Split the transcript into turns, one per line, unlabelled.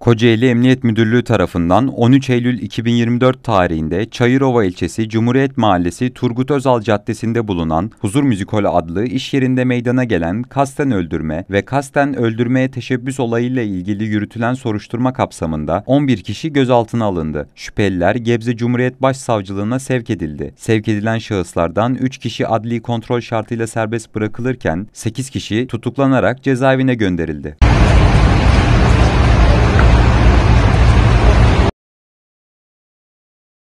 Kocaeli Emniyet Müdürlüğü tarafından 13 Eylül 2024 tarihinde Çayırova ilçesi Cumhuriyet Mahallesi Turgut Özal Caddesi'nde bulunan Huzur Müzikol adlı iş yerinde meydana gelen kasten öldürme ve kasten öldürmeye teşebbüs olayıyla ilgili yürütülen soruşturma kapsamında 11 kişi gözaltına alındı. Şüpheliler Gebze Cumhuriyet Başsavcılığına sevk edildi. Sevk edilen şahıslardan 3 kişi adli kontrol şartıyla serbest bırakılırken 8 kişi tutuklanarak cezaevine gönderildi.